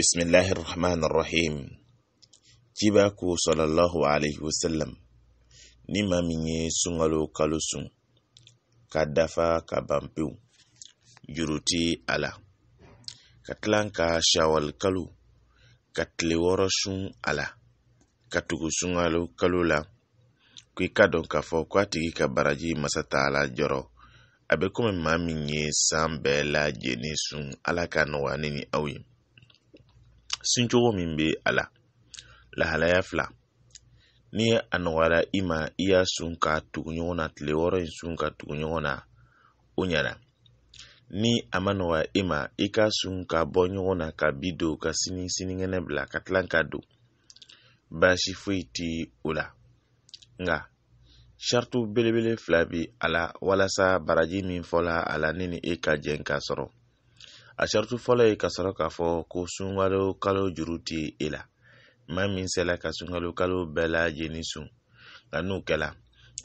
bismillahi rahmani rahim ciba ko sallallahu alaihi wasallam ni ma min ye sunkalo kalo sun ka dafa ka ban pewu juru ti a la ka tilan ka shawal kalo ka tile wɔɔrɔ sun a la ka tugu sunkalo kalo la ko i ka dɔn k'a fɔ ko a tigi ka baraji masa taala jɔrɔ a bɛ komi maa min ye san bɛɛ lajɛlen sun ala ka nɔgɔya ne ni aw ye sincogo min be a la lahalaya fila ni a nɔgɔyara i ma i y'a sun k'a tugu ɲɔgɔn na tile in sun ka tugu ɲɔgɔn na o ɲɛna ni a ma nɔgɔya i ma i ka sun ka bɔ ɲɔgɔn na ka bi don ka sini sinikɛnɛ bila ka tilan ka don baasi foyi ti o la nga sartu belebele fila bi a la walasa baraji min fɔla a la ne ni e ka jɛn k'a sɔrɔ a sariti fɔlɔ ye ka sɔrɔ k'a fɔ ko sunkalo kalo juru tɛ e la maa min sela ka sunkalo kalo bɛɛ lajɛlen sun nka n'o kɛla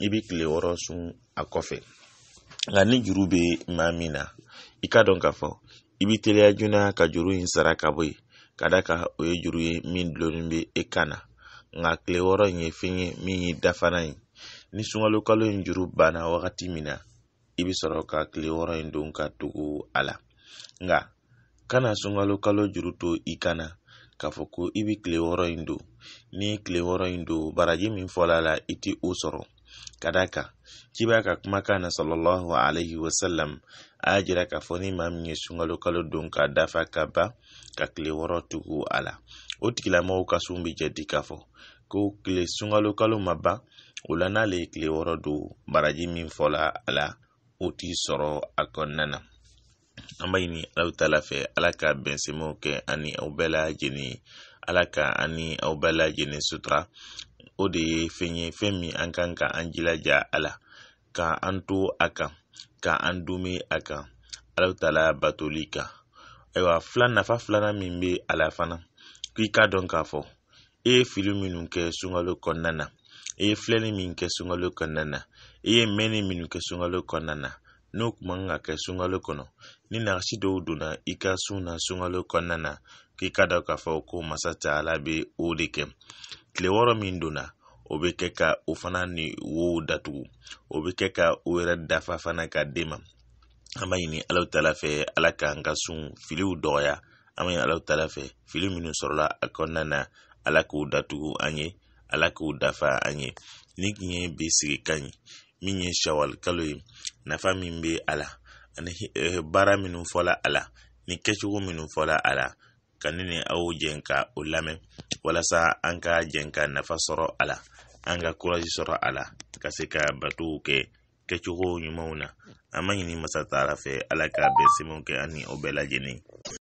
i bɛ tile wɔɔrɔ sun a kɔfɛ nka ni juru bɛ maa min na i ka dɔn k'a fɔ i bɛ teliya joona ka juru in sara ka bɔ yen ka da kan o ye juru ye min dulonnen bɛ e kan na nka tile wɔɔrɔ in ye fɛn ye min y'i dafara ye ni sunkalo kalo in juru banna wagati min na i bɛ sɔrɔ ka tile wɔɔrɔ in don ka tugu a la nka kana sunkalo kalo juru to i kana k'a fɔ ko i bɛ tile wɔɔrɔ in don ni tile wɔɔrɔ in don baraji min fɔla la i ti o sɔrɔ ka da kan ka kumakan na sallallahu alaihi wasallam a y'a jira k'a fɔ ni maa min ye sunkalo kalo don k'a dafa ka ba ka tile wɔɔrɔ tugu a la o tigilamɔgɔw ka sun bɛ jate k'a fɔ ko tile sunkalo kalo ma ban o la n'ale ye tile wɔɔrɔ don baraji min fɔla a la o t'i sɔrɔ a kɔnɔna na. an b'a ɲini alaw taala fɛ ala ka bɛnsɛmɛw kɛ ani aw bɛɛ lajɛlen ala ka ani aw bɛɛ lajɛlen sutura o de ye fɛn ye fɛn min an kan ka an jilaja a la ka an to a kan ka an dome a kan alaw taala batoli kan ayiwa fila nafa filanan min bɛ a la fana k'i k'a dɔn k'a fɔ e ye fili minnu kɛ sunkalo kɔnɔna na e ye filɛli min kɛ sunkalo kɔnɔna na e ye mɛnni minnu kɛ sunkalo kɔnɔna na n'o kuma kan ka kɛ sunkalo kɔnɔ ni nagasi dɔw donna i ka sun na sunkalo kɔnɔna na k'i ka dɔn k'a fɔ ko masa taala bɛ o de kɛ tile wɔɔrɔ min donna o bɛ kɛ ka o fana ni wo datugu o bɛ kɛ ka o yɛrɛ dafa fana ka den ma an b'a ɲini alaw ta fɛ ala k'an ka sun filiw dɔgɔya an b'a ɲini alaw ta fɛ fili minnu sɔrɔla a kɔnɔna na ala k'o datugu an ye ala k'o dafa an ye ni diɲɛ bɛ sigi ka ɲi min ye shawal kalo ye nafa min be a la ani eh, baara minnu fɔla a la ni kɛcogo minnu fɔla a la ka ne ni aw jɛn ka o lamɛn walasa an ka jɛn ka nafa sɔrɔ a la an ka kurazi sɔrɔ a la ka se ka batow kɛ kɛcogo ɲumanw na an ma ɲini masa taara fɛ ala k'a bɛn sɛmɛw kɛ an ni o bɛɛ lajɛlen